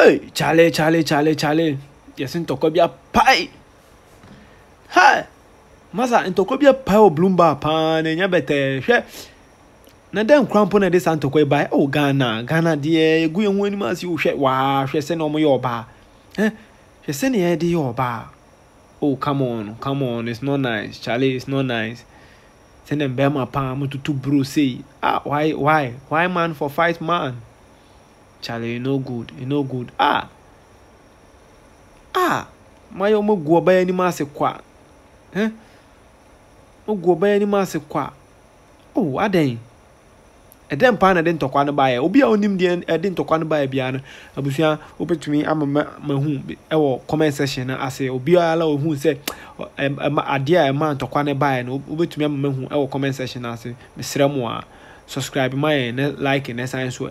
Hey, chale, chale, chale, chale. Yɛsɛ ntɔkwa bi apae. Ha! Masa ntɔkwa bi apae wɔ Bloomba paa na ɛnyɛ bɛtɛɛ. Hwɛ. Na dɛn nkora mpo na ɛde saa ntɔkwa yi Oh, Ghana, Ghana deɛ, egu yɛn ho u she hwɛ. Eh, she hwɛ sɛ na wɔn yɛ ɔbaa. Hɛ? Hwɛ sɛ na yɛde yɛ ɔbaa. Oh, come on, come on, it's not nice. Chale, it's not nice. Sɛ na mbɛrima paa mo tutu buro sei. Ah, why, why? Why man for fight man? Chale, you no good, you no good. Ah, ah, my own go by any mass qua. Eh? Oh, e no go by any mass qua. Oh, I dang. ɛdɛn paa na ɛde ntɔkwa no baeɛ obi a onim deɛ ɛde e ntɔkwa no baeɛ biara no abusua wobɛtumi ama mahu ɛwɔ e comment section no ase obiara la ohu sɛ adeɛ a ɛma ntɔkwa no baeɛ no wobɛtumi ama mahu ɛwɔ comment section no ase mesrɛ mo a subscribe ma yɛn ne like ne san so